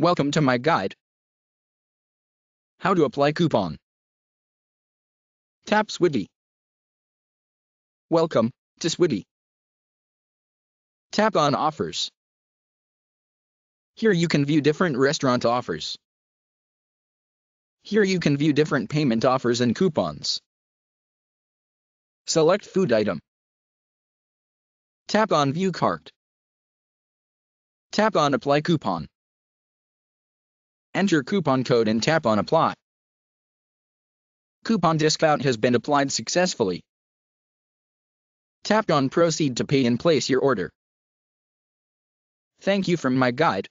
Welcome to my guide. How to apply coupon. Tap Swidly. Welcome to Swidly. Tap on offers. Here you can view different restaurant offers. Here you can view different payment offers and coupons. Select food item. Tap on view cart. Tap on apply coupon enter coupon code and tap on apply. Coupon discount has been applied successfully. Tap on proceed to pay and place your order. Thank you from my guide.